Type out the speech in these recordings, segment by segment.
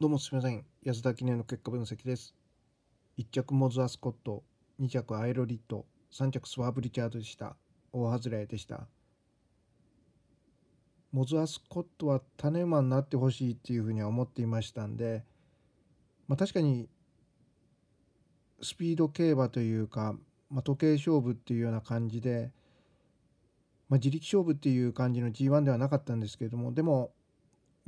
どうもすみません。安田記念の結果分析です。1着モズ・アスコット、2着アイロリット、3着スワーブ・リチャードでした。大外れでした。モズ・アスコットは種馬になってほしいっていうふうには思っていましたんで、まあ、確かにスピード競馬というか、まあ、時計勝負っていうような感じで、まあ、自力勝負っていう感じの G1 ではなかったんですけれどもでも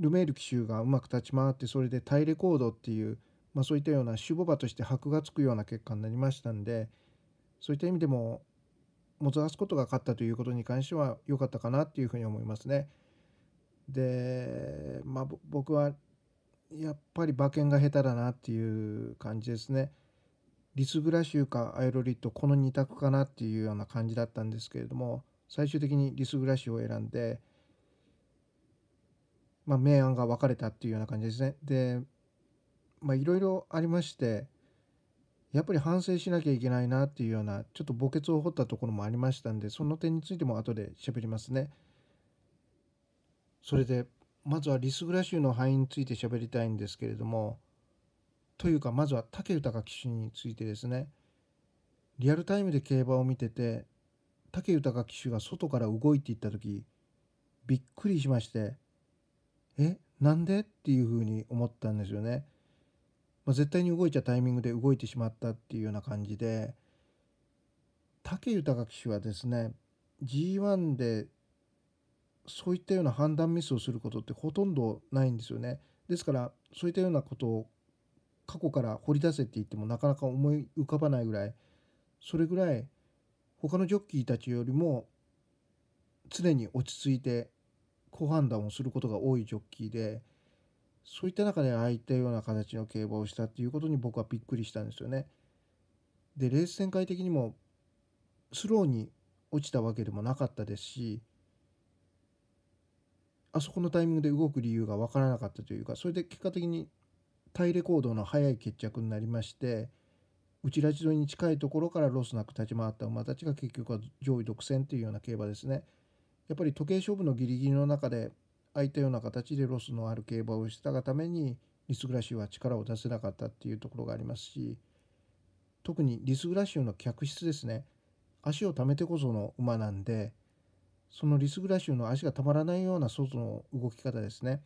ルメール騎手がうまく立ち回ってそれでタイレコードっていう、まあ、そういったような守護馬として箔がつくような結果になりましたんでそういった意味でももつらすことが勝ったということに関しては良かったかなっていうふうに思いますね。で、まあ、僕はやっぱり馬券が下手だなっていう感じですね。リスグラシューかアイロリッドこの2択かなっていうような感じだったんですけれども最終的にリスグラシュを選んでまあ、明暗が分かれたっていうような感じですね。でいろいろありましてやっぱり反省しなきゃいけないなっていうようなちょっと墓穴を掘ったところもありましたんでその点についても後で喋りますね。それでまずはリス・グラシュの範囲について喋りたいんですけれどもというかまずは武豊騎手についてですねリアルタイムで競馬を見てて武豊騎手が外から動いていった時びっくりしまして。えなんでっていうふうに思ったんですよね。まあ、絶対に動いちゃタイミングで動いてしまったっていうような感じで武豊騎手はですね G1 でそういったような判断ミスをすることってほとんどないんですよね。ですからそういったようなことを過去から掘り出せって言ってもなかなか思い浮かばないぐらいそれぐらい他のジョッキーたちよりも常に落ち着いて好判断をすることが多いジョッキーでそういった中でああいったような形の競馬をしたっていうことに僕はびっくりしたんですよね。でレース展開的にもスローに落ちたわけでもなかったですしあそこのタイミングで動く理由が分からなかったというかそれで結果的にタイレコードの早い決着になりまして内ラジ沿いに近いところからロスなく立ち回った馬たちが結局は上位独占というような競馬ですね。やっぱり時計勝負のギリギリの中で空いたような形でロスのある競馬をしたがためにリス・グラシューは力を出せなかったっていうところがありますし特にリス・グラシューの客室ですね足をためてこその馬なんでそのリス・グラシューの足がたまらないような外の動き方ですね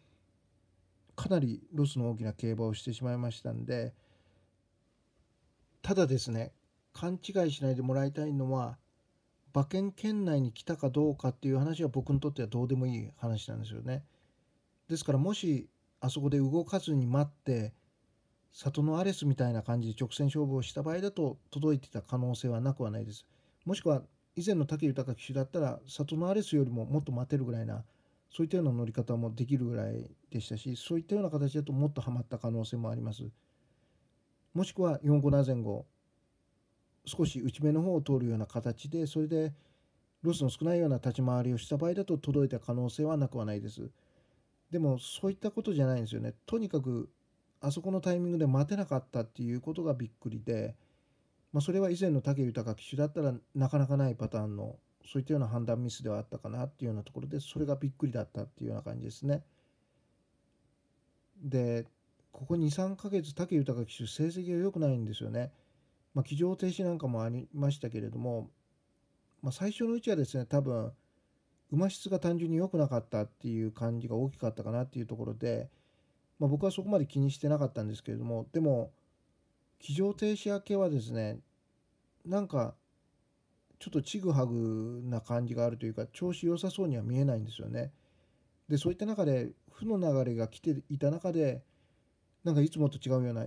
かなりロスの大きな競馬をしてしまいましたんでただですね勘違いしないでもらいたいのは馬券圏内に来たかどうかっていう話は僕にとってはどうでもいい話なんですよね。ですからもしあそこで動かずに待って里のアレスみたいな感じで直線勝負をした場合だと届いてた可能性はなくはないです。もしくは以前の武豊騎手だったら里のアレスよりももっと待てるぐらいなそういったような乗り方もできるぐらいでしたしそういったような形だともっとはまった可能性もあります。もしくは4 5 7前後少し内目の方を通るような形でそれでロスの少ないような立ち回りをした場合だと届いた可能性はなくはないです。でもそういったことじゃないんですよね。とにかくあそこのタイミングで待てなかったっていうことがびっくりで、まあ、それは以前の武豊騎手だったらなかなかないパターンのそういったような判断ミスではあったかなっていうようなところでそれがびっくりだったっていうような感じですね。でここ23ヶ月武豊騎手成績が良くないんですよね。まあ、騎乗停止なんかもありましたけれども、まあ、最初のうちはですね多分馬質が単純に良くなかったっていう感じが大きかったかなっていうところで、まあ、僕はそこまで気にしてなかったんですけれどもでも騎乗停止明けはですねなんかちょっとちぐはぐな感じがあるというか調子良さそうには見えないんですよね。でそういった中で負の流れが来ていた中でなんかいつもと違うような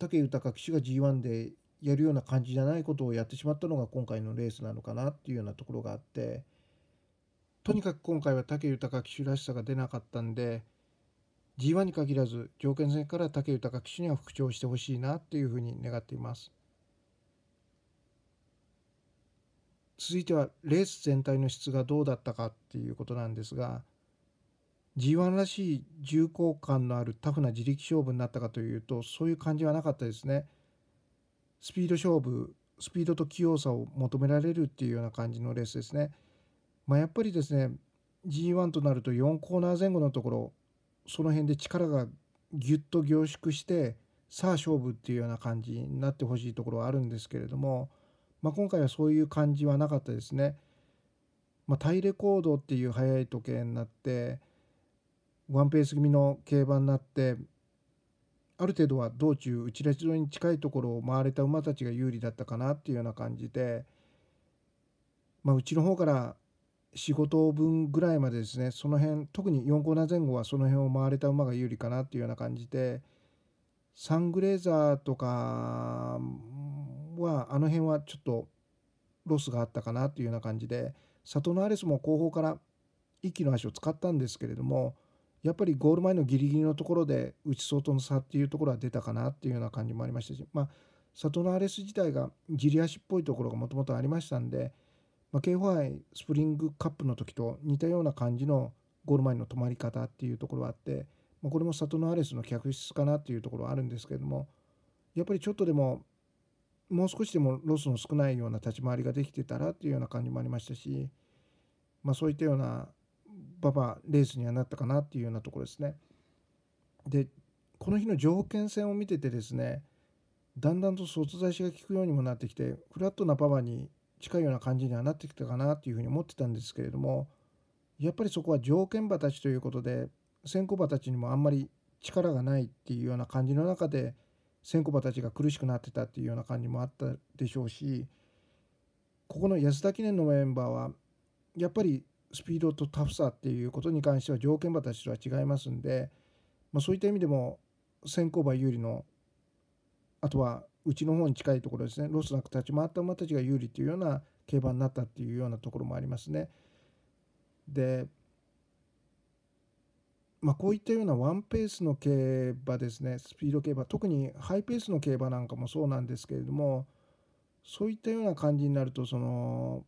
武豊騎手が G1 でやるような感じじゃないことをやってしまったのが今回のレースなのかなっていうようなところがあってとにかく今回は武豊騎手らしさが出なかったんで G1 に限らず条件戦から武豊騎手には復調してほしいなっていうふうに願っています続いてはレース全体の質がどうだったかっていうことなんですが G1 らしい重厚感のあるタフな自力勝負になったかというとそういう感じはなかったですね。スピード勝負スピードと器用さを求められるっていうような感じのレースですね。まあ、やっぱりですね G1 となると4コーナー前後のところその辺で力がぎゅっと凝縮してさあ勝負っていうような感じになってほしいところはあるんですけれども、まあ、今回はそういう感じはなかったですね。まあ、タイレコードっていう速い時計になってワンペース気味の競馬になってある程度は道中内ラジに近いところを回れた馬たちが有利だったかなっていうような感じで、まあ、うちの方から仕事分ぐらいまでですねその辺特に4コーナー前後はその辺を回れた馬が有利かなっていうような感じでサングレーザーとかはあの辺はちょっとロスがあったかなっていうような感じで里のアレスも後方から一気の足を使ったんですけれどもやっぱりゴール前のギリギリのところで打ち外の差っていうところは出たかなっていうような感じもありましたし、まあ、サトナーレス自体がギリ足っぽいところがもともとありましたんで、まあ、KFI スプリングカップの時と似たような感じのゴール前の止まり方っていうところはあって、まあ、これもサトナーレスの客室かなっていうところはあるんですけれどもやっぱりちょっとでももう少しでもロスの少ないような立ち回りができてたらっていうような感じもありましたし、まあ、そういったようなババレースにはなったかなっていうようなところですね。でこの日の条件戦を見ててですねだんだんと卒差しが効くようにもなってきてフラットなパパに近いような感じにはなってきたかなっていうふうに思ってたんですけれどもやっぱりそこは条件馬たちということで先行馬たちにもあんまり力がないっていうような感じの中で先行馬たちが苦しくなってたっていうような感じもあったでしょうしここの安田記念のメンバーはやっぱりスピードとタフさっていうことに関しては条件馬たちとは違いますんで、まあ、そういった意味でも先行馬有利のあとはうちの方に近いところですねロスなく立ち回った馬たちが有利というような競馬になったっていうようなところもありますね。で、まあ、こういったようなワンペースの競馬ですねスピード競馬特にハイペースの競馬なんかもそうなんですけれどもそういったような感じになるとその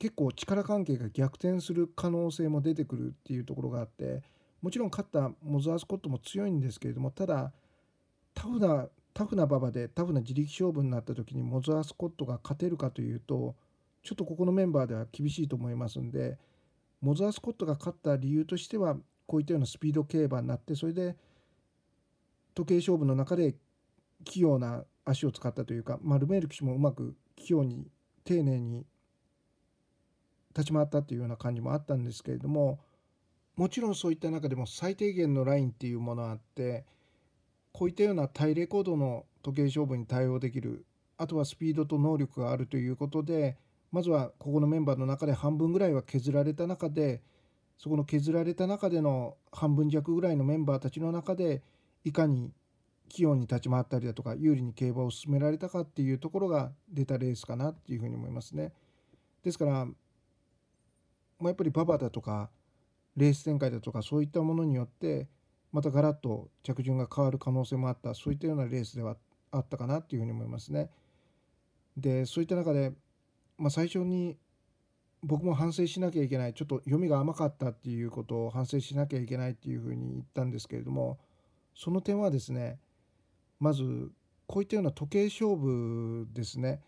結構力関係が逆転する可能性も出てくるっていうところがあってもちろん勝ったモズアスコットも強いんですけれどもただタフなタフな馬場でタフな自力勝負になった時にモズアスコットが勝てるかというとちょっとここのメンバーでは厳しいと思いますんでモズアスコットが勝った理由としてはこういったようなスピード競馬になってそれで時計勝負の中で器用な足を使ったというか、まあ、ルメール騎手もうまく器用に丁寧に立ち回ったというような感じもあったんですけれどももちろんそういった中でも最低限のラインっていうものがあってこういったようなイレコードの時計勝負に対応できるあとはスピードと能力があるということでまずはここのメンバーの中で半分ぐらいは削られた中でそこの削られた中での半分弱ぐらいのメンバーたちの中でいかに器用に立ち回ったりだとか有利に競馬を進められたかっていうところが出たレースかなっていうふうに思いますね。ですからまあ、やっぱり馬場だとかレース展開だとかそういったものによってまたガラッと着順が変わる可能性もあったそういったようなレースではあったかなっていうふうに思いますね。でそういった中で、まあ、最初に僕も反省しなきゃいけないちょっと読みが甘かったっていうことを反省しなきゃいけないっていうふうに言ったんですけれどもその点はですねまずこういったような時計勝負ですね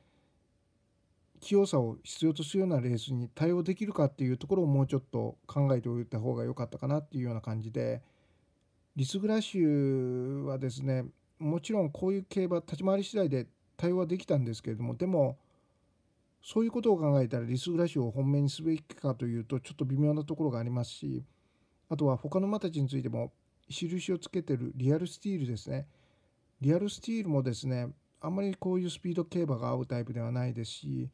器用さを必要とするようなレースに対応できるかっていうところをもうちょっと考えておいた方が良かったかなっていうような感じでリス・グラッシュはですねもちろんこういう競馬立ち回り次第で対応はできたんですけれどもでもそういうことを考えたらリス・グラッシュを本命にすべきかというとちょっと微妙なところがありますしあとは他の馬たちについても印をつけてるリアルスティールですねリアルスティールもですねあんまりこういうスピード競馬が合うタイプではないですし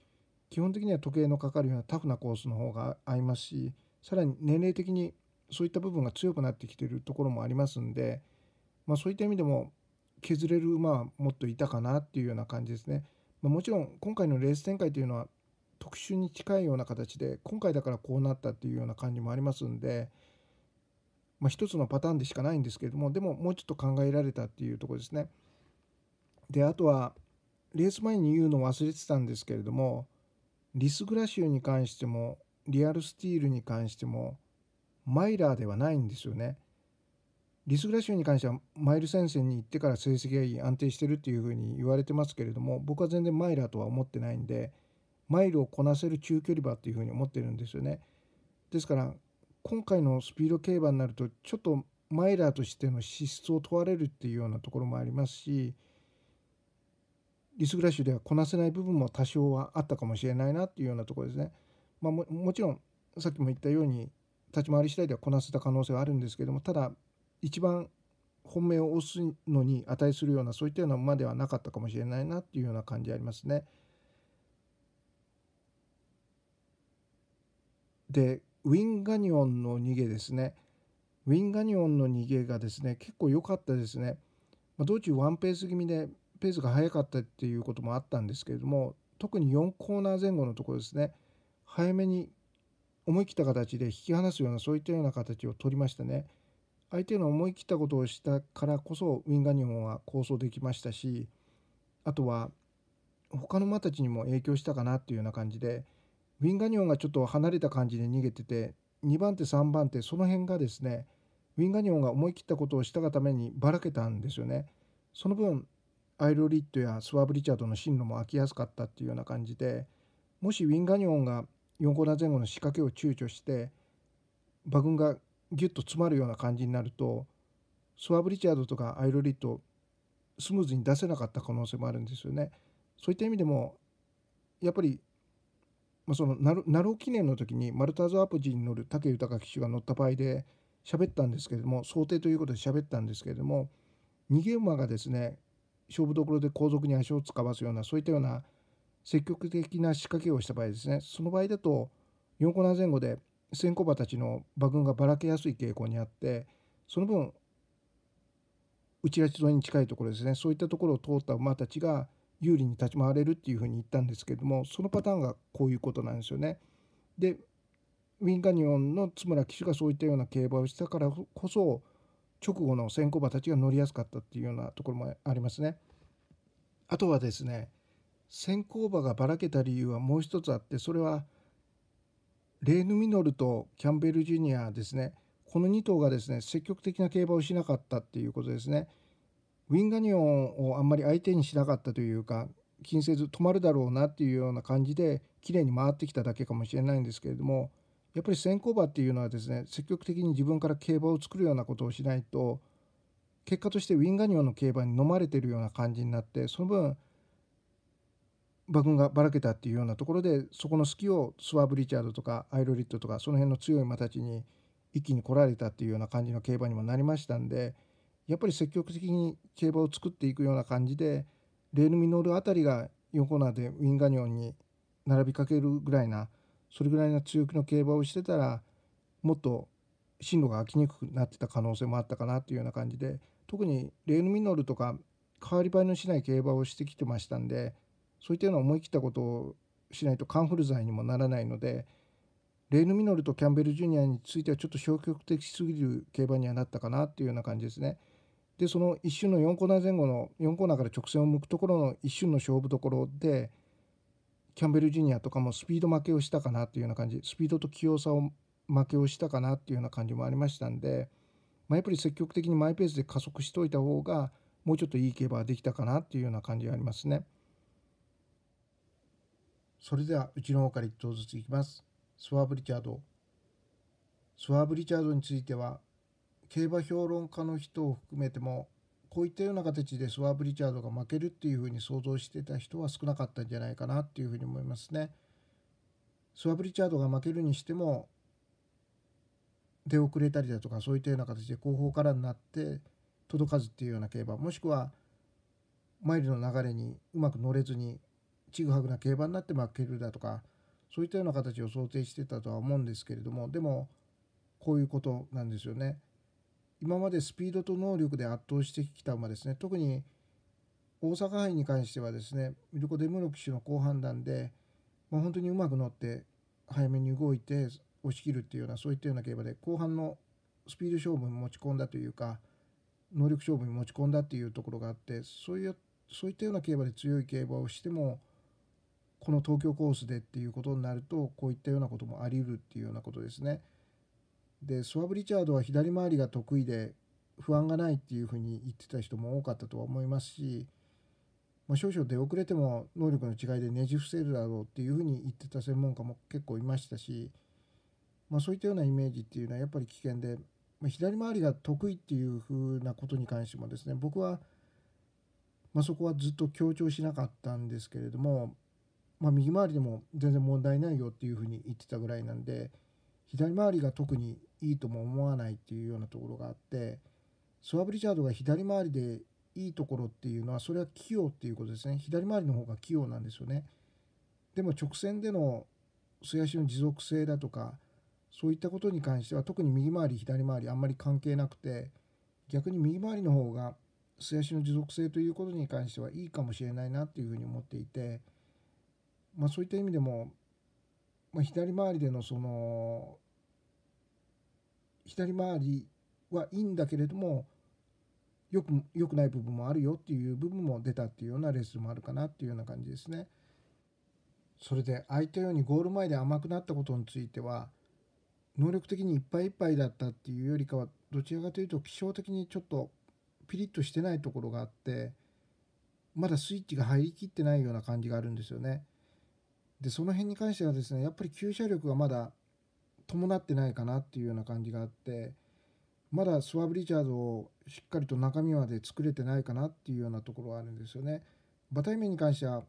基本的には時計のかかるようなタフなコースの方が合いますしさらに年齢的にそういった部分が強くなってきているところもありますんで、まあ、そういった意味でも削れる馬はもっといたかなっていうような感じですね。まあ、もちろん今回のレース展開というのは特殊に近いような形で今回だからこうなったっていうような感じもありますんで、まあ、一つのパターンでしかないんですけれどもでももうちょっと考えられたっていうところですね。であとはレース前に言うのを忘れてたんですけれどもリスグラシーに関してもリアルスティールに関してもマイラーではないんですよね。リスグラシーに関してはマイル戦線に行ってから成績がいい安定してるっていうふうに言われてますけれども僕は全然マイラーとは思ってないんでマイルをこなせる中距離馬っていうふうに思ってるんですよね。ですから今回のスピード競馬になるとちょっとマイラーとしての資質を問われるっていうようなところもありますしリスクラッシュではこなせない部分も多少はあったかもしれないなっていうようなところですね。まあ、ももちろんさっきも言ったように立ち回り次第ではこなせた可能性はあるんですけどもただ一番本命を押すのに値するようなそういったようなまではなかったかもしれないなっていうような感じありますね。でウィンガニオンの逃げですねウィンガニオンの逃げがですね結構良かったですね。まあ、道中ワンペース気味でペースが速かったっていうこともあったんですけれども特に4コーナー前後のところですね早めに思い切った形で引き離すようなそういったような形を取りましたね相手の思い切ったことをしたからこそウィンガニオンは構想できましたしあとは他の馬たちにも影響したかなっていうような感じでウィンガニオンがちょっと離れた感じで逃げてて2番手3番手その辺がですねウィンガニオンが思い切ったことをしたがためにばらけたんですよね。その分アイル・リッドやスワーブ・リチャードの進路も空きやすかったっていうような感じでもしウィンガニオンが4コーナー前後の仕掛けを躊躇して馬群がギュッと詰まるような感じになるとスワーブ・リチャードとかアイル・リッドスムーズに出せなかった可能性もあるんですよね。そういった意味でもやっぱり、まあ、そのナロー記念の時にマルターズ・アプジに乗る武豊騎手が乗った場合で喋ったんですけれども想定ということで喋ったんですけれども逃げ馬がですね勝負どころで後続に足をつかすようなそういったような積極的な仕掛けをした場合ですねその場合だと4コーナー前後で先行馬たちの馬群がばらけやすい傾向にあってその分内出し沿いに近いところですねそういったところを通った馬たちが有利に立ち回れるっていうふうに言ったんですけれどもそのパターンがこういうことなんですよね。でウィンカニオンの津村騎手がそういったような競馬をしたからこそ直後の先行馬たちが乗りやすかったっていうようなところもありますね。あとはですね先行馬がばらけた理由はもう一つあってそれはレーヌ・ミノルとキャンベル・ジュニアですねこの2頭がですね積極的な競馬をしなかったっていうことですね。ウィンガニオンをあんまり相手にしなかったというか気にせず止まるだろうなっていうような感じで綺麗に回ってきただけかもしれないんですけれどもやっぱり先行馬っていうのはですね積極的に自分から競馬を作るようなことをしないと結果としてウィンガニオンの競馬に飲まれてるような感じになってその分馬群がばらけたっていうようなところでそこの隙をスワーブ・リチャードとかアイロリッドとかその辺の強い馬たちに一気に来られたっていうような感じの競馬にもなりましたんでやっぱり積極的に競馬を作っていくような感じでレール・ミノールあたりが4コーナーでウィンガニオンに並びかけるぐらいなそれぐらいの強気の競馬をしてたらもっと進路が開きにくくなってた可能性もあったかなというような感じで特にレーヌミノルとか代わり映えのしない競馬をしてきてましたんでそういったような思い切ったことをしないとカンフル剤にもならないのでレーヌミノルとキャンベルジュニアについてはちょっと消極的すぎる競馬にはなったかなっていうような感じですね。でその一瞬の4コーナー前後の4コーナーから直線を向くところの一瞬の勝負どころでキャンベル・ジュニアとかもスピード負けをしたかなというような感じスピードと器用さを負けをしたかなっていうような感じもありましたんで、まあ、やっぱり積極的にマイペースで加速しといた方がもうちょっといい競馬ができたかなっていうような感じがありますね。それではうちの方から1頭ずついきます。スワーブ・リチャードスワーブ・リチャードについては競馬評論家の人を含めてもこういったような形でスワーブ・リチャードが負けるっていうふうに想像してた人は少なかったんじゃないかなっていうふうに思いますね。スワーブ・リチャードが負けるにしても出遅れたりだとかそういったような形で後方からになって届かずっていうような競馬もしくはマイルの流れにうまく乗れずにちぐはぐな競馬になって負けるだとかそういったような形を想定してたとは思うんですけれどもでもこういうことなんですよね。今までスピードと能力で圧倒してきた馬ですね特に大阪杯に関してはですねミルコ・デムロ騎手の好判断で、まあ、本当にうまく乗って早めに動いて押し切るっていうようなそういったような競馬で後半のスピード勝負に持ち込んだというか能力勝負に持ち込んだっていうところがあってそういうそういったような競馬で強い競馬をしてもこの東京コースでっていうことになるとこういったようなこともあり得るっていうようなことですね。でスワブ・リチャードは左回りが得意で不安がないっていうふうに言ってた人も多かったとは思いますし、まあ、少々出遅れても能力の違いでねじ伏せるだろうっていうふうに言ってた専門家も結構いましたし、まあ、そういったようなイメージっていうのはやっぱり危険で、まあ、左回りが得意っていうふうなことに関してもですね僕は、まそこはずっと強調しなかったんですけれども、ま右回りでも全然問題ないよっていうふうに言ってたぐらいなんで左回りが特にいいとも思わないっていうようなところがあってスワブ・リチャードが左回りでいいところっていうのはそれは器用っていうことですね左回りの方が器用なんですよねでも直線での素足の持続性だとかそういったことに関しては特に右回り左回りあんまり関係なくて逆に右回りの方が素足の持続性ということに関してはいいかもしれないなっていうふうに思っていてまあそういった意味でも、まあ、左回りでのその左回りはいいんだけれどもよくよくない部分もあるよっていう部分も出たっていうようなレースもあるかなっていうような感じですね。それで空いたようにゴール前で甘くなったことについては能力的にいっぱいいっぱいだったっていうよりかはどちらかというと気象的にちょっとピリッとしてないところがあってまだスイッチが入りきってないような感じがあるんですよね。でその辺に関してはですねやっぱり急車力がまだ伴ってないかなっていうような感じがあってまだスワブ・リチャードをしっかりと中身まで作れてないかなっていうようなところはあるんですよね。バタイメに関しては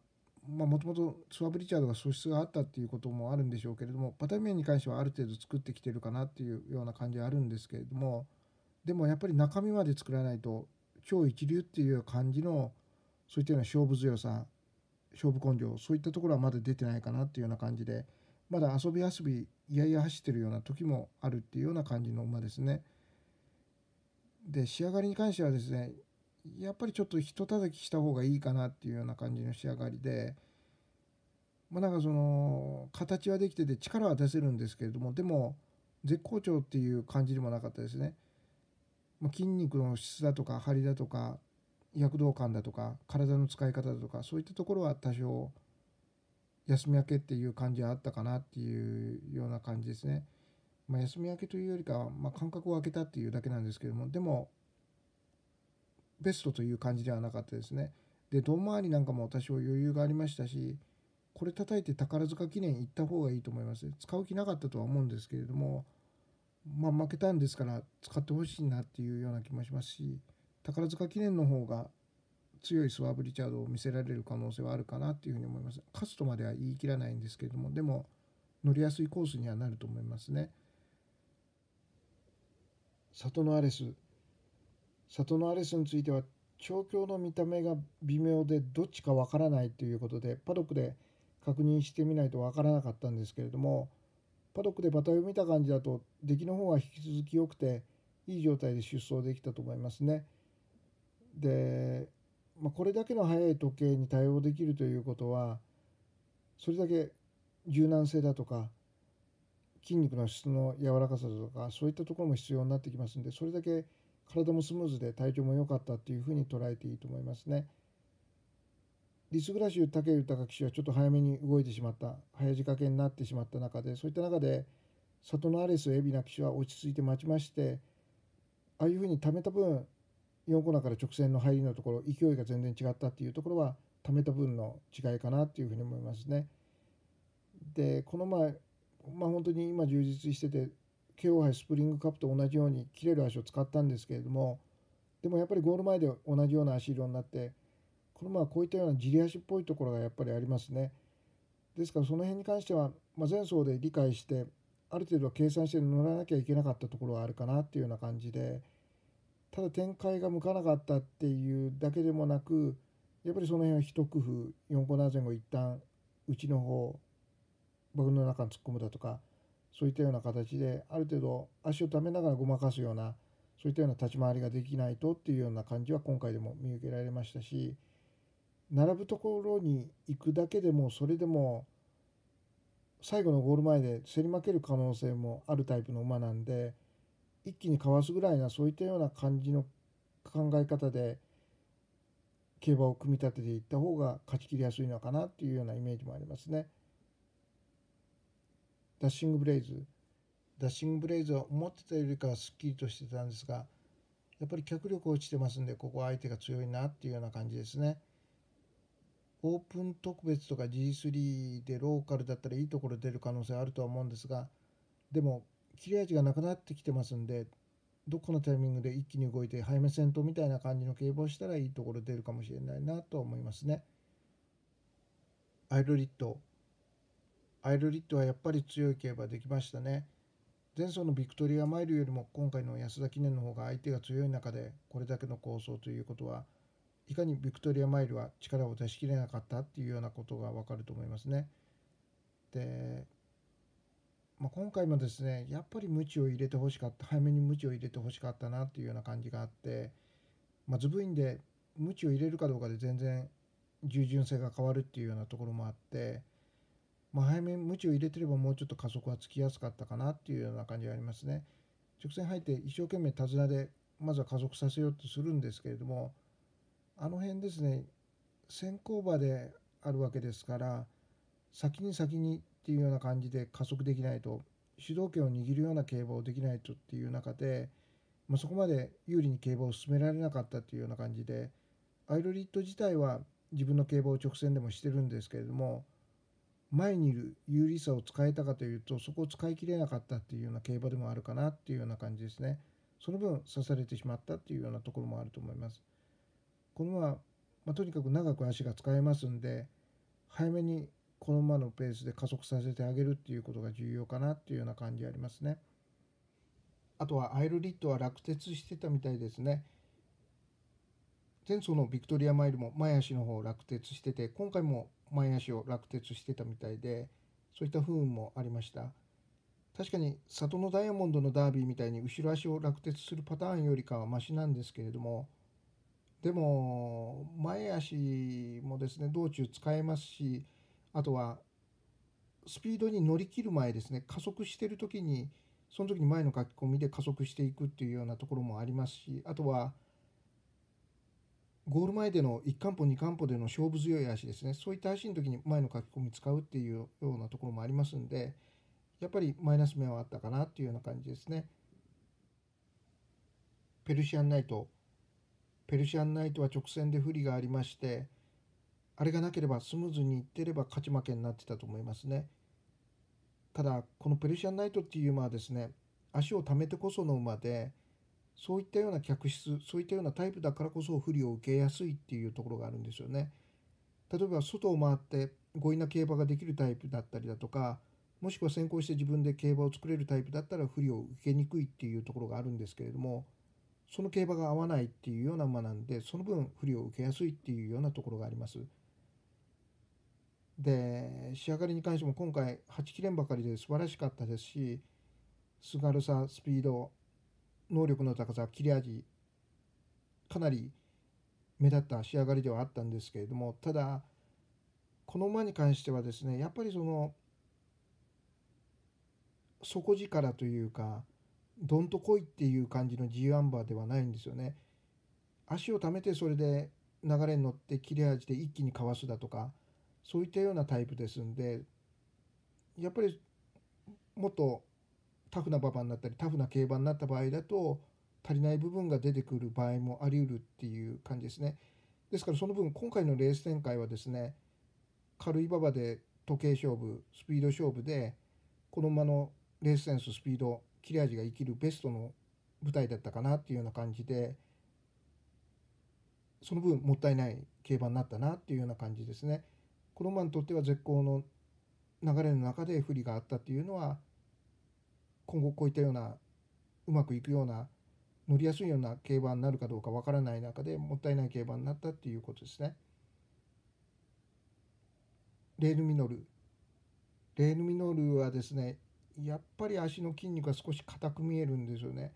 もともとスワブ・リチャードが素質があったっていうこともあるんでしょうけれどもバタイメに関してはある程度作ってきてるかなっていうような感じはあるんですけれどもでもやっぱり中身まで作らないと超一流っていう感じのそういったような勝負強さ勝負根性そういったところはまだ出てないかなっていうような感じでまだ遊び遊びいやいや走ってるような時もあるっていうような感じの馬ですね。で仕上がりに関してはですねやっぱりちょっとひとたたきした方がいいかなっていうような感じの仕上がりで。まあ、なんかその形はできてて力は出せるんですけれどもでも絶好調っていう感じでもなかったですね、まあ、筋肉の質だとか張りだとか躍動感だとか体の使い方だとかそういったところは多少休み明けっていう感じはあったかなっていうような感じですね。まあ、休み明けというよりかは、まあ、間隔を空けたっていうだけなんですけどもでもベストという感じではなかったですね。で遠回りなんかも多少余裕がありましたしこれ叩いて宝塚記念行った方がいいと思います。使う気なかったとは思うんですけれどもまあ負けたんですから使ってほしいなっていうような気もしますし宝塚記念の方が強いスワーブ・リチャードを見せられる可能性はあるかなっていうふうに思います。勝つとまでは言い切らないんですけれども、でも乗りやすいコースにはなると思いますね。里のアレス。里のアレスについては、調教の見た目が微妙でどっちかわからないということで、パドックで確認してみないとわからなかったんですけれども、パドックでバタを見た感じだと、出来の方は引き続き良くて、いい状態で出走できたと思いますね。でまあ、これだけの速い時計に対応できるということはそれだけ柔軟性だとか筋肉の質の柔らかさだとかそういったところも必要になってきますんでそれだけ体もスムーズで体調も良かったっていうふうに捉えていいと思いますね。リス・グラシュ武豊騎手はちょっと早めに動いてしまった早仕掛けになってしまった中でそういった中で里のアレス海老名騎手は落ち着いて待ちましてああいうふうに貯めた分4コーナーから直線の入りのところ勢いが全然違ったっていうところは貯めた分の違いかなっていうふうに思いますね。でこの前まあ本当に今充実してて KO 杯スプリングカップと同じように切れる足を使ったんですけれどもでもやっぱりゴール前で同じような足色になってこのまあこういったようなじり足っぽいところがやっぱりありますね。ですからその辺に関しては、まあ、前走で理解してある程度計算して乗らなきゃいけなかったところはあるかなっていうような感じで。ただ展開が向かなかったっていうだけでもなくやっぱりその辺は一工夫4コーナー前後一旦うちの方僕の中に突っ込むだとかそういったような形である程度足をためながらごまかすようなそういったような立ち回りができないとっていうような感じは今回でも見受けられましたし並ぶところに行くだけでもそれでも最後のゴール前で競り負ける可能性もあるタイプの馬なんで。一気にかわすぐらいなそういったような感じの考え方で競馬を組み立てていった方が勝ちきりやすいのかなっていうようなイメージもありますね。ダッシングブレイズダッシングブレイズは思ってたよりかはすっきりとしてたんですがやっぱり脚力落ちてますんでここは相手が強いなっていうような感じですね。オープン特別とか G3 でローカルだったらいいところ出る可能性あるとは思うんですがでも切れ味がなくなってきてますんでどこのタイミングで一気に動いて早め戦闘みたいな感じの警棒したらいいところ出るかもしれないなと思いますね。アイルリッドアイルリッドはやっぱり強い競馬できましたね。前走のビクトリアマイルよりも今回の安田記念の方が相手が強い中でこれだけの構想ということはいかにビクトリアマイルは力を出し切れなかったっていうようなことがわかると思いますね。でまあ、今回もですねやっぱり鞭を入れてほしかった早めに鞭を入れてほしかったなっていうような感じがあって、まあ、ズブインで鞭を入れるかどうかで全然従順性が変わるっていうようなところもあって、まあ、早めに鞭を入れてればもうちょっと加速はつきやすかったかなっていうような感じがありますね。直線入って一生懸命手綱でまずは加速させようとするんですけれどもあの辺ですね先行馬であるわけですから先に先にっていうような感じで加速できないと主導権を握るような競馬をできないとっていう中で、まあ、そこまで有利に競馬を進められなかったっていうような感じでアイロリッド自体は自分の競馬を直線でもしてるんですけれども前にいる有利さを使えたかというとそこを使い切れなかったっていうような競馬でもあるかなっていうような感じですねその分刺されてしまったっていうようなところもあると思いますこのままあ、とにかく長く足が使えますんで早めにこのままのペースで加速させてあげるっていうことが重要かなっていうような感じありますね。あとはアイルリッドは落鉄してたみたいですね。前走のビクトリアマイルも前足の方落鉄してて今回も前足を落鉄してたみたいでそういった不運もありました確かに里のダイヤモンドのダービーみたいに後ろ足を落鉄するパターンよりかはマシなんですけれどもでも前足もですね道中使えますしあとはスピードに乗り切る前ですね加速してる時にその時に前の書き込みで加速していくっていうようなところもありますしあとはゴール前での1カンポ2カンポでの勝負強い足ですねそういった足の時に前の書き込み使うっていうようなところもありますんでやっぱりマイナス面はあったかなっていうような感じですね。ペルシアンナイトペルシアンナイトは直線で不利がありましてあれがなければスムーズにいってれば勝ち負けになってたと思いますね。ただこのペルシアンナイトっていう馬はですね足をためてこその馬でそういったような客室そういったようなタイプだからこそ不利を受けやすいっていうところがあるんですよね。例えば外を回って強引な競馬ができるタイプだったりだとかもしくは先行して自分で競馬を作れるタイプだったら不利を受けにくいっていうところがあるんですけれどもその競馬が合わないっていうような馬なんでその分不利を受けやすいっていうようなところがあります。で仕上がりに関しても今回8切れんばかりで素晴らしかったですしすがるさスピード能力の高さ切れ味かなり目立った仕上がりではあったんですけれどもただこの馬に関してはですねやっぱりその底力というかどんとこいっていう感じの G アンバーではないんですよね。足をためてそれで流れに乗って切れ味で一気にかわすだとかそういったようなタイプですんでやっぱりもっとタフな馬場になったりタフな競馬になった場合だと足りない部分が出てくる場合もありうるっていう感じですね。ですからその分今回のレース展開はですね軽い馬場で時計勝負スピード勝負でこの馬のレースセンススピード切れ味が生きるベストの舞台だったかなっていうような感じでその分もったいない競馬になったなっていうような感じですね。コロンにとっては絶好の流れの中で不利があったっていうのは今後こういったようなうまくいくような乗りやすいような競馬になるかどうかわからない中でもったいない競馬になったっていうことですね。レールミノルレールミノルはですねやっぱり足の筋肉が少し硬く見えるんですよね。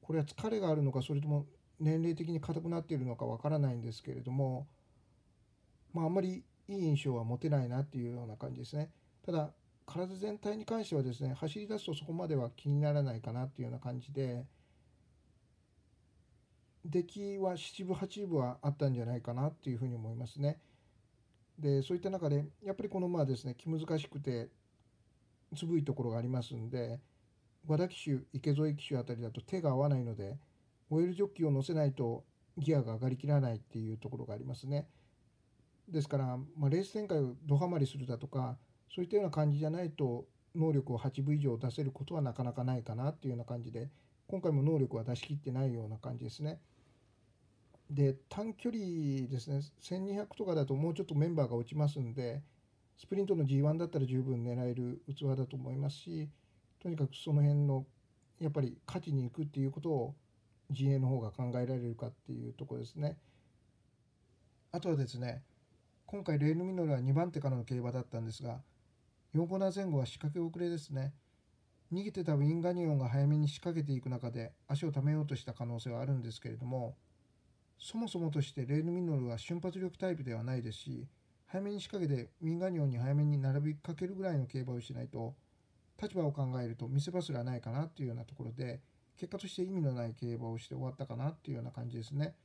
これは疲れがあるのかそれとも年齢的に硬くなっているのかわからないんですけれどもまああんまりいい印象は持てないなっていうような感じですね。ただ体全体に関してはですね走り出すとそこまでは気にならないかなっていうような感じで出来は七分八分はあったんじゃないかなっていうふうに思いますね。でそういった中でやっぱりこの馬はですね気難しくてつぶいところがありますんで和田騎手池添騎手あたりだと手が合わないのでオイルジョッキを乗せないとギアが上がりきらないっていうところがありますね。ですから、まあ、レース展開をどハマりするだとかそういったような感じじゃないと能力を8分以上出せることはなかなかないかなっていうような感じで今回も能力は出し切ってないような感じですね。で短距離ですね1200とかだともうちょっとメンバーが落ちますんでスプリントの G1 だったら十分狙える器だと思いますしとにかくその辺のやっぱり勝ちに行くっていうことを陣営の方が考えられるかっていうとこですね。あとはですね今回レールミノルは2番手からの競馬だったんですが4コーナー前後は仕掛け遅れですね逃げてたウィンガニオンが早めに仕掛けていく中で足をためようとした可能性はあるんですけれどもそもそもとしてレールミノルは瞬発力タイプではないですし早めに仕掛けてウィンガニオンに早めに並びかけるぐらいの競馬をしないと立場を考えると見せ場すらないかなっていうようなところで結果として意味のない競馬をして終わったかなっていうような感じですね。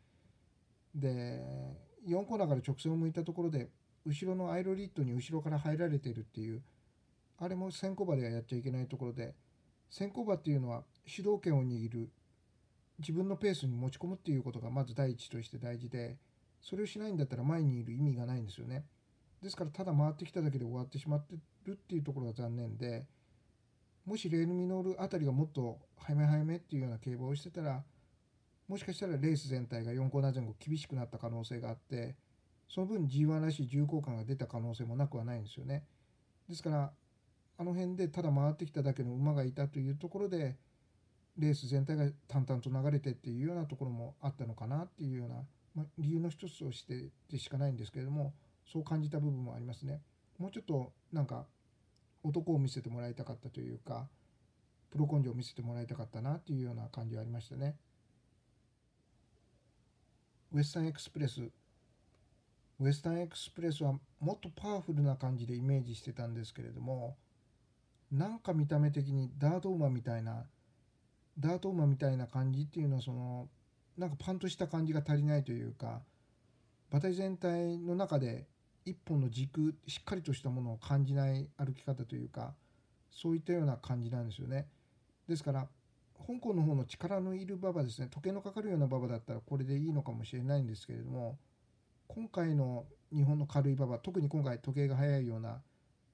で4コーナーから直線を向いたところで後ろのアイロリットに後ろから入られているっていうあれも先行馬ではやっちゃいけないところで先行馬っていうのは主導権を握る自分のペースに持ち込むっていうことがまず第一として大事でそれをしないんだったら前にいる意味がないんですよねですからただ回ってきただけで終わってしまってるっていうところが残念でもしレールミノールあたりがもっと早め早めっていうような競馬をしてたらもしかしたらレース全体が4コーナー前後厳しくなった可能性があってその分 G1 らしい重厚感が出た可能性もなくはないんですよね。ですからあの辺でただ回ってきただけの馬がいたというところでレース全体が淡々と流れてっていうようなところもあったのかなっていうような、まあ、理由の一つとしてでしかないんですけれどもそう感じた部分もありますね。もうちょっとなんか男を見せてもらいたかったというかプロ根性を見せてもらいたかったなっていうような感じはありましたね。ウエスタンエクスプレスウエスタンエクスプレスはもっとパワフルな感じでイメージしてたんですけれどもなんか見た目的にダート馬みたいなダート馬みたいな感じっていうのはそのなんかパンとした感じが足りないというか馬体全体の中で一本の軸しっかりとしたものを感じない歩き方というかそういったような感じなんですよね。ですから香港の方の力のいる馬場ですね時計のかかるような馬場だったらこれでいいのかもしれないんですけれども今回の日本の軽い馬場特に今回時計が速いような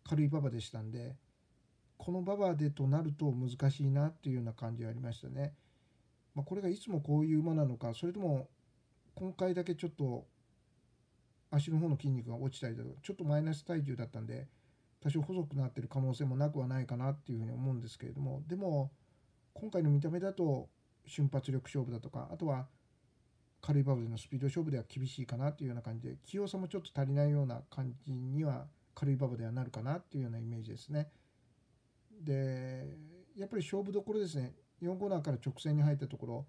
軽い馬場でしたんでこの馬場でとなると難しいなっていうような感じはありましたね。まあ、これがいつもこういう馬なのかそれとも今回だけちょっと足の方の筋肉が落ちたりだとかちょっとマイナス体重だったんで多少細くなってる可能性もなくはないかなっていうふうに思うんですけれどもでも今回の見た目だと瞬発力勝負だとかあとは軽いバブルのスピード勝負では厳しいかなというような感じで器用さもちょっと足りないような感じには軽いバブルではなるかなというようなイメージですね。でやっぱり勝負どころですね4コーナーから直線に入ったところ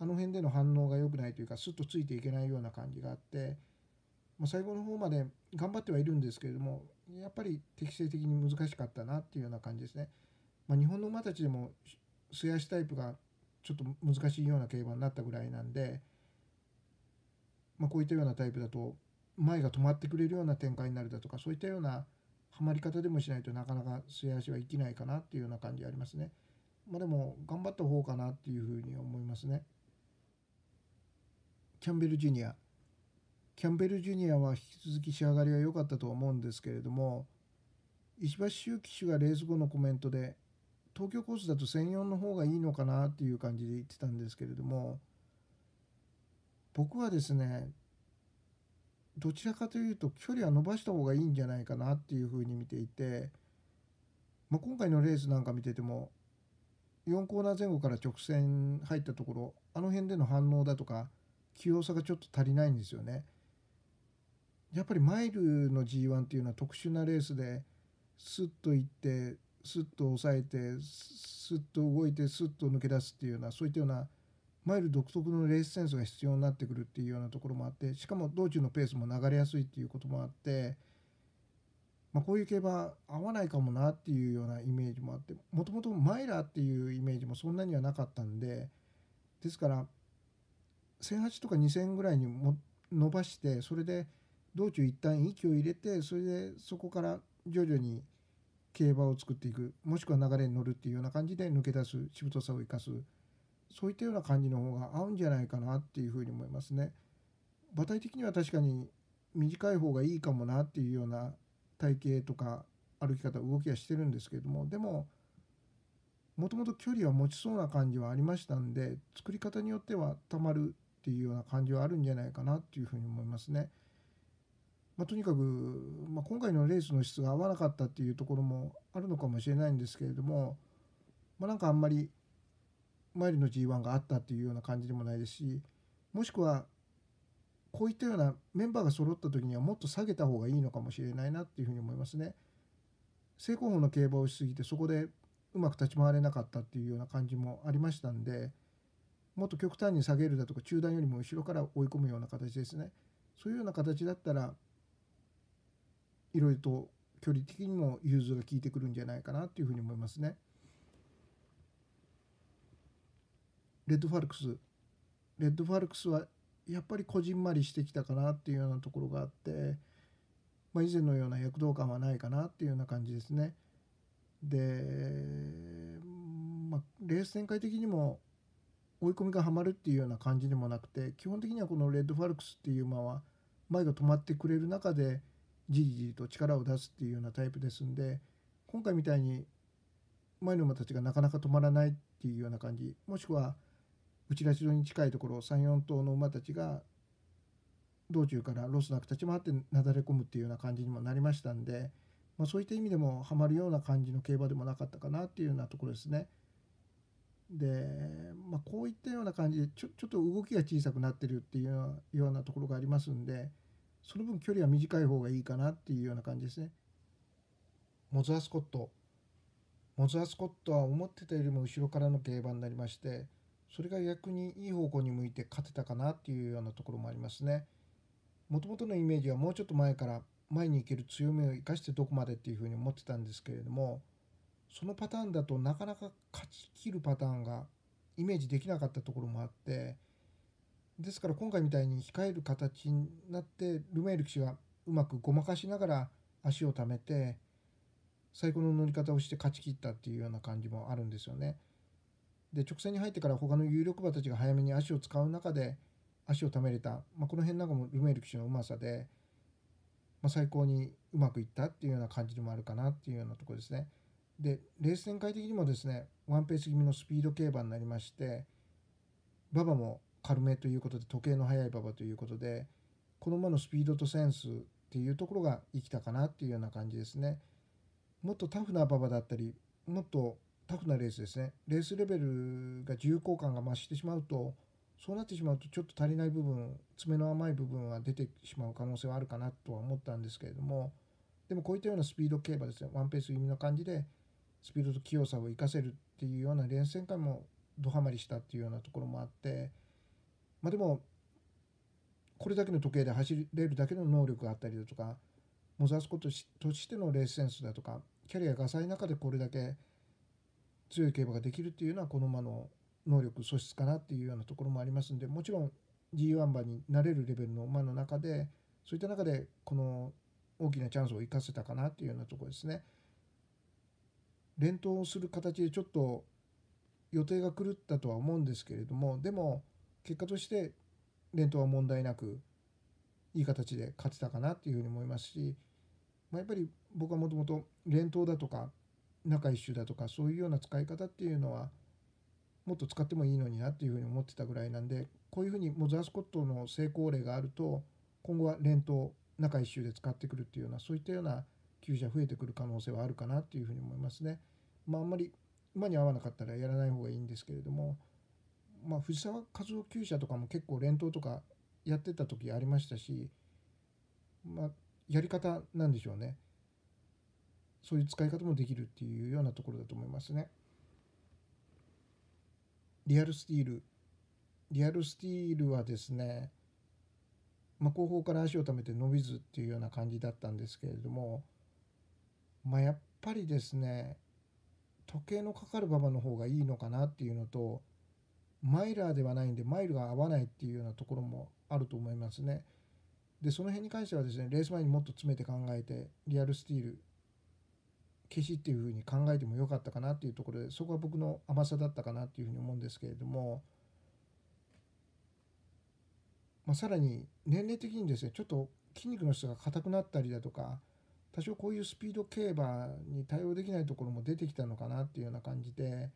あの辺での反応が良くないというかスッとついていけないような感じがあって、まあ、最後の方まで頑張ってはいるんですけれどもやっぱり適正的に難しかったなっていうような感じですね。まあ、日本の馬たちでも素足タイプがちょっと難しいような競馬になったぐらいなんで、まあ、こういったようなタイプだと前が止まってくれるような展開になるだとかそういったようなはまり方でもしないとなかなか素足は生きないかなっていうような感じありますね。まあ、でも頑張った方かなっていうふうに思いますね。キャンベルジュニアキャンベルジュニアは引き続き仕上がりは良かったと思うんですけれども石橋周騎手がレース後のコメントで東京コースだと1004の方がいいのかなっていう感じで言ってたんですけれども僕はですねどちらかというと距離は伸ばした方がいいんじゃないかなっていうふうに見ていて、まあ、今回のレースなんか見てても4コーナー前後から直線入ったところあの辺での反応だとか器用さがちょっと足りないんですよね。やっぱりマイルの G1 っていうのは特殊なレースですっと行ってスッと押さえてスッと動いてスッと抜け出すっていうようなそういったようなマイル独特のレースセンスが必要になってくるっていうようなところもあってしかも道中のペースも流れやすいっていうこともあって、まあ、こういう競馬合わないかもなっていうようなイメージもあってもともとマイラーっていうイメージもそんなにはなかったんでですから1008とか2000ぐらいにも伸ばしてそれで道中一旦息を入れてそれでそこから徐々に競馬を作っていくもしくは流れに乗るっていうような感じで抜け出すしぶとさを生かすそういったような感じの方が合うんじゃないかなっていうふうに思いますね。馬体的には確かに短い方がいいかもなっていうような体型とか歩き方動きはしてるんですけれどもでももともと距離は持ちそうな感じはありましたんで作り方によってはたまるっていうような感じはあるんじゃないかなっていうふうに思いますね。まあ、とにかく、まあ、今回のレースの質が合わなかったっていうところもあるのかもしれないんですけれども、まあ、なんかあんまりマイルの G1 があったっていうような感じでもないですしもしくはこういったようなメンバーが揃った時にはもっと下げた方がいいのかもしれないなっていうふうに思いますね。正攻法の競馬をしすぎてそこでうまく立ち回れなかったっていうような感じもありましたんでもっと極端に下げるだとか中段よりも後ろから追い込むような形ですねそういうような形だったらいろいろと距離的にも融通が効いてくるんじゃないかなというふうに思いますね。レッドファルクスレッドファルクスはやっぱりこじんまりしてきたかなっていうようなところがあって、まあ、以前のような躍動感はないかなっていうような感じですね。で、まあ、レース展開的にも追い込みがはまるっていうような感じでもなくて基本的にはこのレッドファルクスっていう馬は前が止まってくれる中でじりじりと力を出すっていうようなタイプですんで今回みたいに前の馬たちがなかなか止まらないっていうような感じもしくは内田城に近いところ34頭の馬たちが道中からロスなく立ち回ってなだれ込むっていうような感じにもなりましたんで、まあ、そういった意味でもハマるような感じの競馬でもなかったかなっていうようなところですね。で、まあ、こういったような感じでちょちょっと動きが小さくなってるっていうようなところがありますんで。その分距離は短い方がいいかなっていうような感じですね。モズアスコットモズアスコットは思ってたよりも後ろからの競馬になりましてそれが逆にいい方向に向いて勝てたかなっていうようなところもありますね。もともとのイメージはもうちょっと前から前に行ける強みを生かしてどこまでっていうふうに思ってたんですけれどもそのパターンだとなかなか勝ちきるパターンがイメージできなかったところもあってですから今回みたいに控える形になってルメール騎手はうまくごまかしながら足をためて最高の乗り方をして勝ち切ったっていうような感じもあるんですよね。で直線に入ってから他の有力馬たちが早めに足を使う中で足をためれた、まあ、この辺なんかもルメール騎手のうまさで、まあ、最高にうまくいったっていうような感じでもあるかなっていうようなとこですね。でレース展開的にもですねワンペース気味のスピード競馬になりまして馬場も軽めということで時計の速い馬場ということでこの馬のスピードとセンスっていうところが生きたかなっていうような感じですねもっとタフな馬場だったりもっとタフなレースですねレースレベルが重厚感が増してしまうとそうなってしまうとちょっと足りない部分爪の甘い部分は出てしまう可能性はあるかなとは思ったんですけれどもでもこういったようなスピード競馬ですねワンペース意味の感じでスピードと器用さを生かせるっていうような連戦会もドハマりしたっていうようなところもあってまあ、でもこれだけの時計で走れるだけの能力があったりだとかモザスコとしてのレースセンスだとかキャリアが浅い中でこれだけ強い競馬ができるっていうのはこの馬の能力素質かなっていうようなところもありますんでもちろん G1 馬になれるレベルの馬の中でそういった中でこの大きなチャンスを生かせたかなっていうようなところですね。連投する形でちょっと予定が狂ったとは思うんですけれどもでも結果として連投は問題なくいい形で勝てたかなっていうふうに思いますし、まあ、やっぱり僕はもともと連投だとか中一周だとかそういうような使い方っていうのはもっと使ってもいいのになっていうふうに思ってたぐらいなんでこういうふうにモザースコットの成功例があると今後は連投中一周で使ってくるっていうようなそういったような球児増えてくる可能性はあるかなっていうふうに思いますね。まあ、あんまり馬に合わなかったらやらない方がいいんですけれども。まあ、藤沢和夫厩舎とかも結構連投とかやってた時ありましたし、まあ、やり方なんでしょうねそういう使い方もできるっていうようなところだと思いますね。リアルスティールリアルスティールはですね、まあ、後方から足をためて伸びずっていうような感じだったんですけれども、まあ、やっぱりですね時計のかかる馬場の方がいいのかなっていうのとマイラーではないんでマイルが合わないっていうようなところもあると思いますね。でその辺に関してはですねレース前にもっと詰めて考えてリアルスティール消しっていうふうに考えてもよかったかなっていうところでそこは僕の甘さだったかなっていうふうに思うんですけれども、まあ、さらに年齢的にですねちょっと筋肉の質が硬くなったりだとか多少こういうスピード競馬に対応できないところも出てきたのかなっていうような感じで。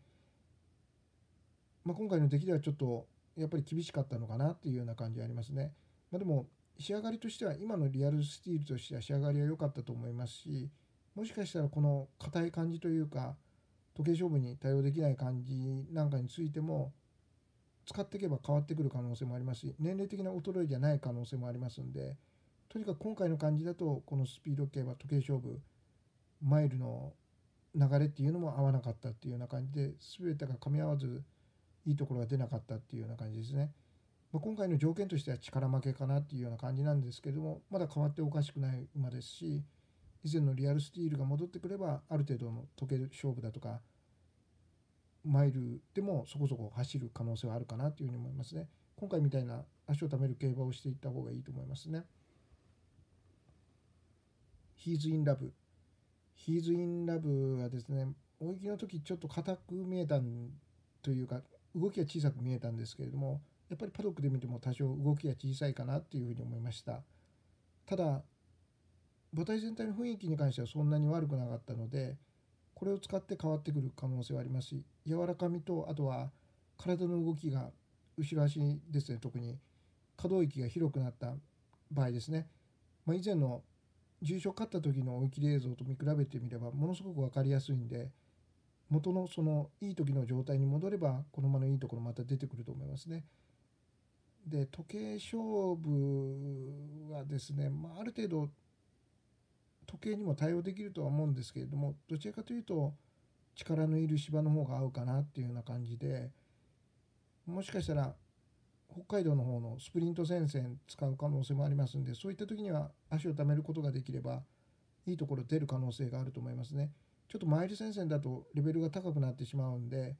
まあ、今回の出来ではちょっとやっぱり厳しかったのかなっていうような感じありますね。まあ、でも仕上がりとしては今のリアルスティールとしては仕上がりは良かったと思いますしもしかしたらこの硬い感じというか時計勝負に対応できない感じなんかについても使っていけば変わってくる可能性もありますし年齢的な衰えじゃない可能性もありますんでとにかく今回の感じだとこのスピード系は時計勝負マイルの流れっていうのも合わなかったっていうような感じで全てが噛み合わずいいところが出なかったっていうような感じですね。まあ、今回の条件としては力負けかなっていうような感じなんですけどもまだ変わっておかしくない馬ですし以前のリアルスティールが戻ってくればある程度の時計勝負だとかマイルでもそこそこ走る可能性はあるかなというふうに思いますね。今回みたいな足をためる競馬をしていった方がいいと思いますね。ヒーズ・イン・ラブ。ヒーズ・イン・ラブはですね、大雪の時ちょっと硬く見えたというか、動きは小さく見えたんですけれどもやっぱりパドックで見ても多少動きが小さいかなっていうふうに思いましたただ母体全体の雰囲気に関してはそんなに悪くなかったのでこれを使って変わってくる可能性はありますし柔らかみとあとは体の動きが後ろ足ですね特に可動域が広くなった場合ですね、まあ、以前の重症勝った時の追い切り映像と見比べてみればものすごく分かりやすいんで元のそのいい時の状態に戻ればこの馬のいいところまた出てくると思いますね。で時計勝負はですね、まあ、ある程度時計にも対応できるとは思うんですけれどもどちらかというと力のいる芝の方が合うかなっていうような感じでもしかしたら北海道の方のスプリント戦線使う可能性もありますんでそういった時には足をためることができればいいところ出る可能性があると思いますね。ちょっとマイル戦線だとレベルが高くなってしまうんで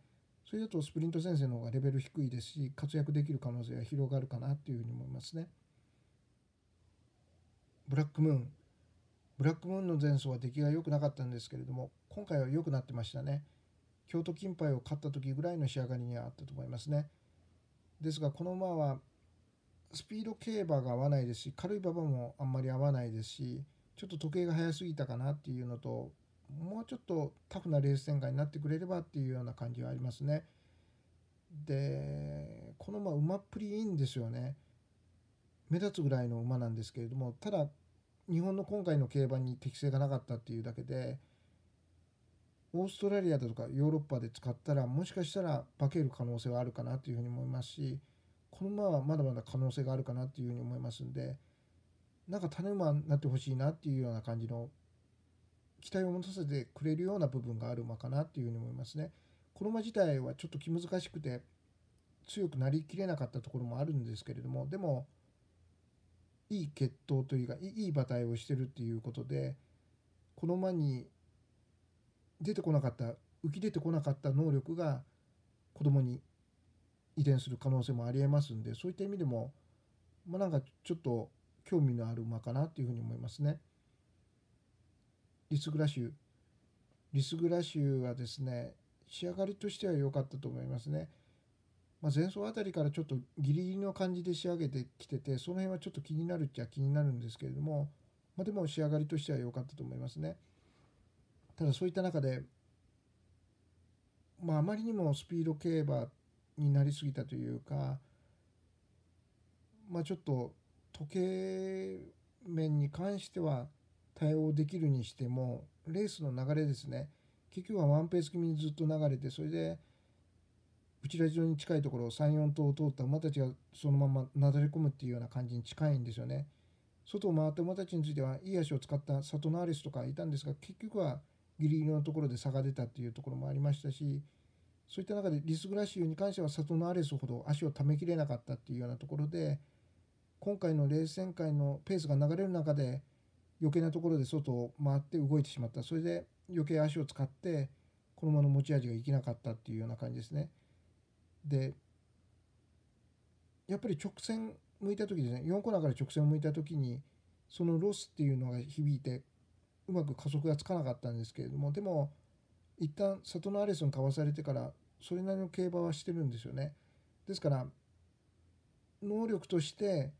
それだとスプリント戦線の方がレベル低いですし活躍できる可能性は広がるかなっていうふうに思いますね。ブラックムーンブラックムーンの前走は出来が良くなかったんですけれども今回は良くなってましたね。京都金杯を勝った時ぐらいの仕上がりにはあったと思いますね。ですがこの馬はスピード競馬が合わないですし軽い馬場もあんまり合わないですしちょっと時計が早すぎたかなっていうのともうちょっとタフなレース展開になってくれればっていうような感じはありますね。でこの馬馬っぷりいいんですよね。目立つぐらいの馬なんですけれどもただ日本の今回の競馬に適性がなかったっていうだけでオーストラリアだとかヨーロッパで使ったらもしかしたら化ける可能性はあるかなというふうに思いますしこの馬はまだまだ可能性があるかなというふうに思いますんでなんか種馬になってほしいなっていうような感じの期待を持たせてくれるような部分がある馬かなていうふうに思いますね。この馬自体はちょっと気難しくて強くなりきれなかったところもあるんですけれどもでもいい血統というかいい馬体をしてるっていうことでこの馬に出てこなかった浮き出てこなかった能力が子供に遺伝する可能性もありえますんでそういった意味でも、まあ、なんかちょっと興味のある馬かなっていうふうに思いますね。リスグラ州リスグラ州はですね仕上がりとしては良かったと思いますね、まあ、前走あたりからちょっとギリギリの感じで仕上げてきててその辺はちょっと気になるっちゃ気になるんですけれども、まあ、でも仕上がりとしては良かったと思いますねただそういった中でまああまりにもスピード競馬になりすぎたというかまあちょっと時計面に関しては対応できるにしてもレースの流れですね結局はワンペース気味にずっと流れてそれでうちら城に近いところを34頭を通った馬たちがそのままなだれ込むっていうような感じに近いんですよね。外を回った馬たちについてはいい足を使ったサトナーレスとかいたんですが結局はギリギリのところで差が出たっていうところもありましたしそういった中でリス・グラシーに関してはサトナーレスほど足をためきれなかったっていうようなところで今回のレース展開のペースが流れる中で余計なところで外を回って動いてしまったそれで余計足を使ってこのまま持ち味が生きなかったっていうような感じですね。でやっぱり直線向いた時ですね4コーナーから直線を向いた時にそのロスっていうのが響いてうまく加速がつかなかったんですけれどもでも一旦里のアレスにかわされてからそれなりの競馬はしてるんですよね。ですから能力として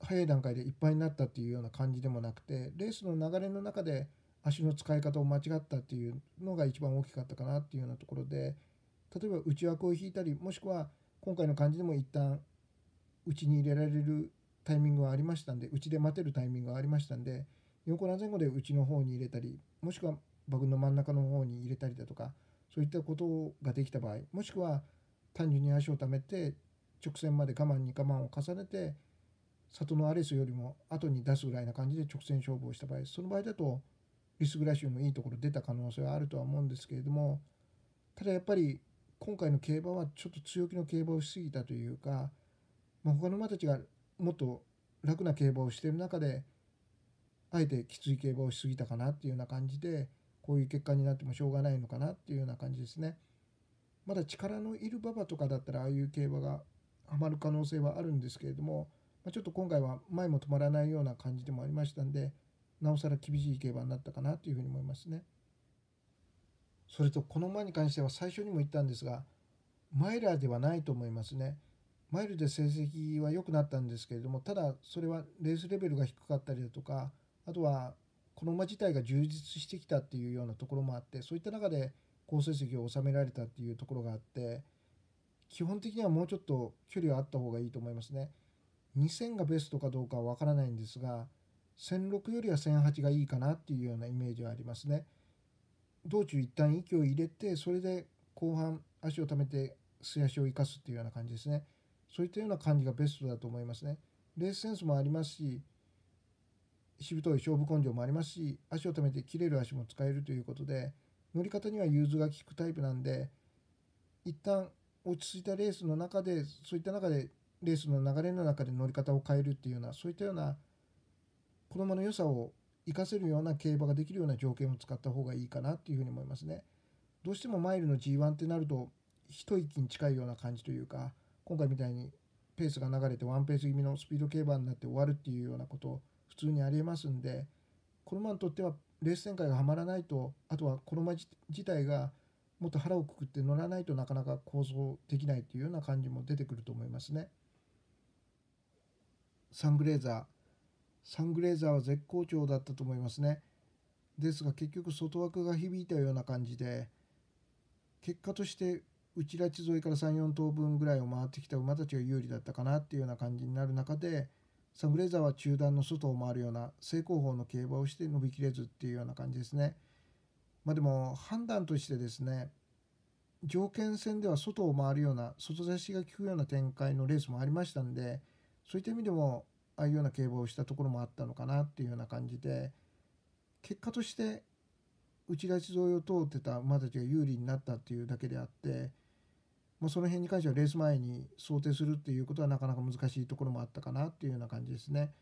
早い段階でいっぱいになったっていうような感じでもなくてレースの流れの中で足の使い方を間違ったっていうのが一番大きかったかなっていうようなところで例えば内枠を引いたりもしくは今回の感じでも一旦内に入れられるタイミングはありましたんで内で待てるタイミングはありましたんで横断前後で内の方に入れたりもしくはバグの真ん中の方に入れたりだとかそういったことができた場合もしくは単純に足をためて直線まで我慢に我慢を重ねて里のアレスよりも後に出すぐらいな感じで直線勝負をした場合その場合だとリス・グラシウムいいところ出た可能性はあるとは思うんですけれどもただやっぱり今回の競馬はちょっと強気の競馬をしすぎたというか、まあ、他の馬たちがもっと楽な競馬をしている中であえてきつい競馬をしすぎたかなっていうような感じでこういう結果になってもしょうがないのかなっていうような感じですね。まだ力のいる馬場とかだったらああいう競馬がはまる可能性はあるんですけれどもまあ、ちょっと今回は前も止まらないような感じでもありましたんで、なおさら厳しい競馬になったかなというふうに思いますね。それとこの馬に関しては最初にも言ったんですが、マイラーではないと思いますね。マイルで成績は良くなったんですけれども、ただそれはレースレベルが低かったりだとか、あとはこの馬自体が充実してきたっていうようなところもあって、そういった中で好成績を収められたっていうところがあって、基本的にはもうちょっと距離はあった方がいいと思いますね。2000がベストかどうかはわからないんですが1006よりは1008がいいかなっていうようなイメージはありますね。道中一旦息を入れてそれで後半足をためて素足を生かすっていうような感じですね。そういったような感じがベストだと思いますね。レースセンスもありますししぶとい勝負根性もありますし足をためて切れる足も使えるということで乗り方には融通が利くタイプなんで一旦落ち着いたレースの中でそういった中でレースの流れの中で乗り方を変えるっていうようなそういったような子どの良さを生かせるような競馬ができるような条件を使った方がいいかなっていうふうに思いますね。どうしてもマイルの G1 ってなると一息に近いような感じというか今回みたいにペースが流れてワンペース気味のスピード競馬になって終わるっていうようなこと普通にありえますんでこのにとってはレース展開がはまらないとあとはこの自体がもっと腹をくくって乗らないとなかなか構造できないっていうような感じも出てくると思いますね。サングレーザーサングレーザーは絶好調だったと思いますねですが結局外枠が響いたような感じで結果として内拉致沿いから34等分ぐらいを回ってきた馬たちが有利だったかなっていうような感じになる中でサングレーザーは中段の外を回るような正攻法の競馬をして伸びきれずっていうような感じですね。まあ、でも判断としてですね条件戦では外を回るような外差しが効くような展開のレースもありましたんでそういった意味でもああいうような競馬をしたところもあったのかなっていうような感じで結果として内田沿いを通ってた馬たちが有利になったっていうだけであって、まあ、その辺に関してはレース前に想定するっていうことはなかなか難しいところもあったかなっていうような感じですね。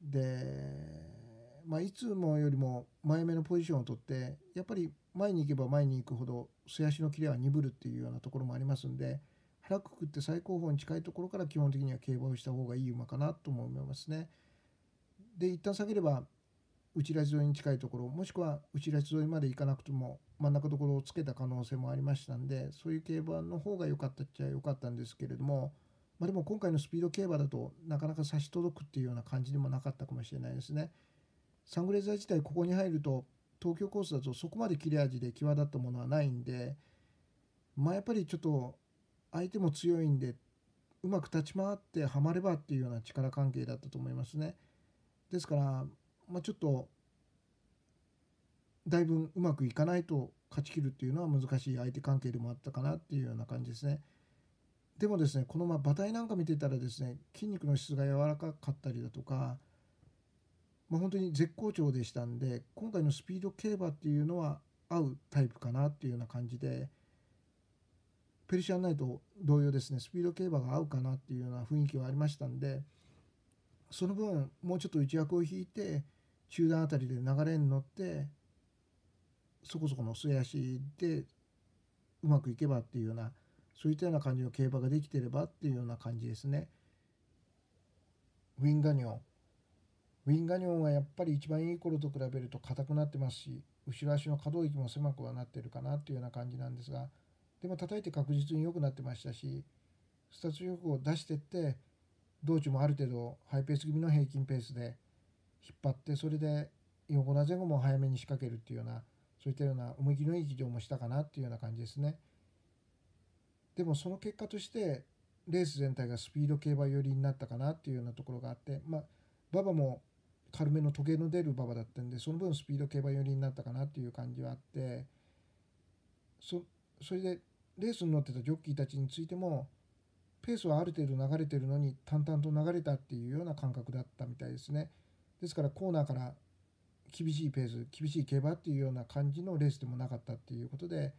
で、まあ、いつもよりも前目のポジションを取ってやっぱり前に行けば前に行くほど素足のキレは鈍るっていうようなところもありますんで。腹くくって最高峰に近いところから基本的には競馬をした方がいい馬かなとも思いますね。で一旦下げれば内ラジ沿いに近いところもしくは内ラジ沿いまで行かなくても真ん中どころをつけた可能性もありましたんでそういう競馬の方が良かったっちゃ良かったんですけれども、まあ、でも今回のスピード競馬だとなかなか差し届くっていうような感じでもなかったかもしれないですね。サングレーザー自体ここに入ると東京コースだとそこまで切れ味で際立ったものはないんでまあやっぱりちょっと相手も強いんでうまく立ち回ってはまればっていうような力関係だったと思いますね。ですから、まあ、ちょっとだいぶうまくいかないと勝ちきるっていうのは難しい相手関係でもあったかなっていうような感じですね。でもですねこのまあ馬体なんか見てたらですね筋肉の質が柔らかかったりだとか、まあ、本当に絶好調でしたんで今回のスピード競馬っていうのは合うタイプかなっていうような感じで。ペルシアンナイト同様ですねスピード競馬が合うかなっていうような雰囲気はありましたんでその分もうちょっと一役を引いて中段あたりで流れに乗ってそこそこの末足でうまくいけばっていうようなそういったような感じの競馬ができてればっていうような感じですね。ウィンガニョンウィンガニョンはやっぱり一番いい頃と比べると硬くなってますし後ろ足の可動域も狭くはなってるかなっていうような感じなんですが。でも叩いて確実に良くなってましたしスタツ予報を出してって道中もある程度ハイペース気味の平均ペースで引っ張ってそれで横な前後も早めに仕掛けるっていうようなそういったような思い切りのいい議乗もしたかなっていうような感じですね。でもその結果としてレース全体がスピード競馬寄りになったかなっていうようなところがあってまあ馬場も軽めの時計の出る馬場だったんでその分スピード競馬寄りになったかなっていう感じはあってそそれでレースに乗ってたジョッキーたちについてもペースはある程度流れてるのに淡々と流れたっていうような感覚だったみたいですね。ですからコーナーから厳しいペース厳しい競馬っていうような感じのレースでもなかったっていうことで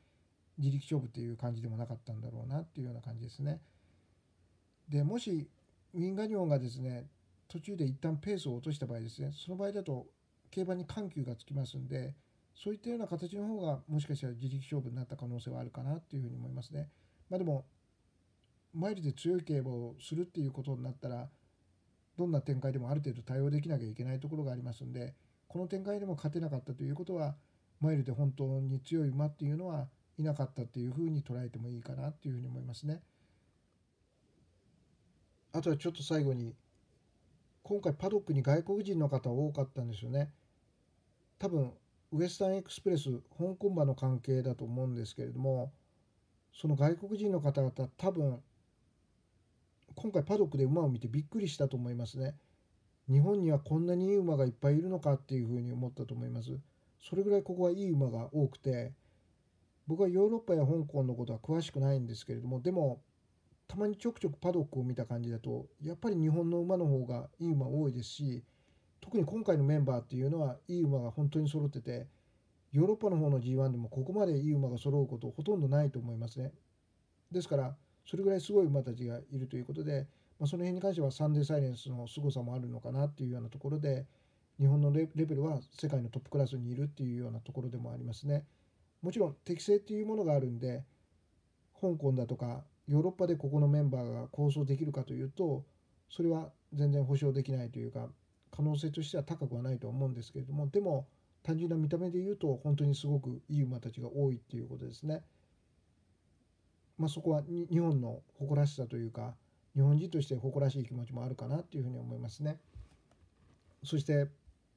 自力勝負っていう感じでもなかったんだろうなっていうような感じですね。でもしウィンガニオンがですね途中で一旦ペースを落とした場合ですねその場合だと競馬に緩急がつきますんでそういったような形の方がもしかしたら自力勝負になった可能性はあるかなっていうふうに思いますね。まあ、でもマイルで強い競馬をするっていうことになったらどんな展開でもある程度対応できなきゃいけないところがありますんでこの展開でも勝てなかったということはマイルで本当に強い馬っていうのはいなかったっていうふうに捉えてもいいかなっていうふうに思いますね。あとはちょっと最後に今回パドックに外国人の方多かったんですよね。多分ウエスタンエクスプレス香港馬の関係だと思うんですけれどもその外国人の方々多分今回パドックで馬を見てびっくりしたと思いますね。日本にはこんなにいい馬がいっぱいいるのかっていうふうに思ったと思います。それぐらいここはいい馬が多くて僕はヨーロッパや香港のことは詳しくないんですけれどもでもたまにちょくちょくパドックを見た感じだとやっぱり日本の馬の方がいい馬多いですし特に今回のメンバーっていうのはいい馬が本当に揃っててヨーロッパの方の G1 でもここまでいい馬が揃うことほとんどないと思いますね。ですからそれぐらいすごい馬たちがいるということで、まあ、その辺に関してはサンデーサイレンスの凄さもあるのかなっていうようなところで日本のレベルは世界のトップクラスにいるっていうようなところでもありますね。もちろん適性っていうものがあるんで香港だとかヨーロッパでここのメンバーが構想できるかというとそれは全然保証できないというか可能性としては高くはないと思うんですけれどもでも単純な見た目で言うと本当にすごくいい馬たちが多いっていうことですね。まあ、そこは日本の誇らしさというか日本人として誇らしい気持ちもあるかなっていうふうに思いますね。そして、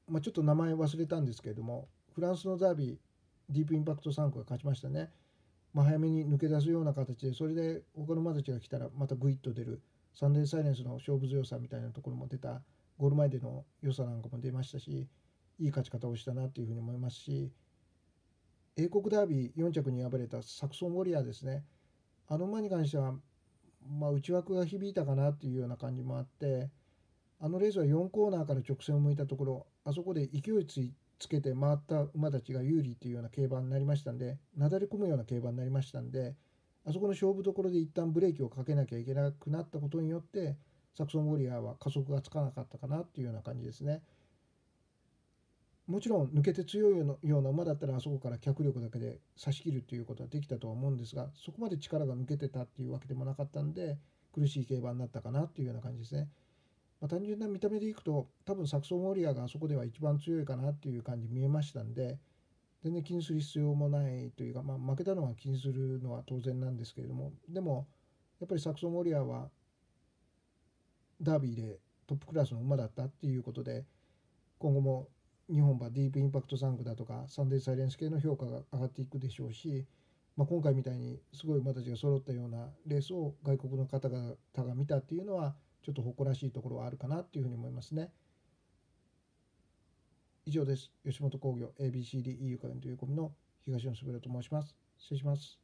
まあ、ちょっと名前忘れたんですけれどもフランスのザービーディープインパクト3区が勝ちましたね。まあ、早めに抜け出すような形でそれで他の馬たちが来たらまたグイッと出るサンデーサイレンスの勝負強さみたいなところも出たゴール前での良さなんかも出ましたしいい勝ち方をしたなというふうに思いますし英国ダービー4着に敗れたサクソン・ウォリアーですねあの馬に関しては、まあ、内枠が響いたかなというような感じもあってあのレースは4コーナーから直線を向いたところあそこで勢いつつけて回った馬たちが有利というような競馬になりましたんでなだれ込むような競馬になりましたんであそこの勝負どころで一旦ブレーキをかけなきゃいけなくなったことによってサクソン・ウォリアーは加速がつかなかったかなっていうような感じですね。もちろん抜けて強いような馬だったらあそこから脚力だけで差し切るということはできたとは思うんですがそこまで力が抜けてたっていうわけでもなかったんで苦しい競馬になったかなっていうような感じですね。まあ、単純な見た目でいくと多分サクソン・ウォリアーがあそこでは一番強いかなっていう感じ見えましたんで全然気にする必要もないというか、まあ、負けたのは気にするのは当然なんですけれどもでもやっぱりサクソン・ウォリアーはダービーでトップクラスの馬だったっていうことで今後も日本馬ディープインパクト産区だとかサンデーサイレンス系の評価が上がっていくでしょうし、まあ、今回みたいにすごい馬たちが揃ったようなレースを外国の方々が見たっていうのはちょっと誇らしいところはあるかなっていうふうに思いますね。以上です。吉本興業 ABCDEU 会員という組の東野すべと申します。失礼します。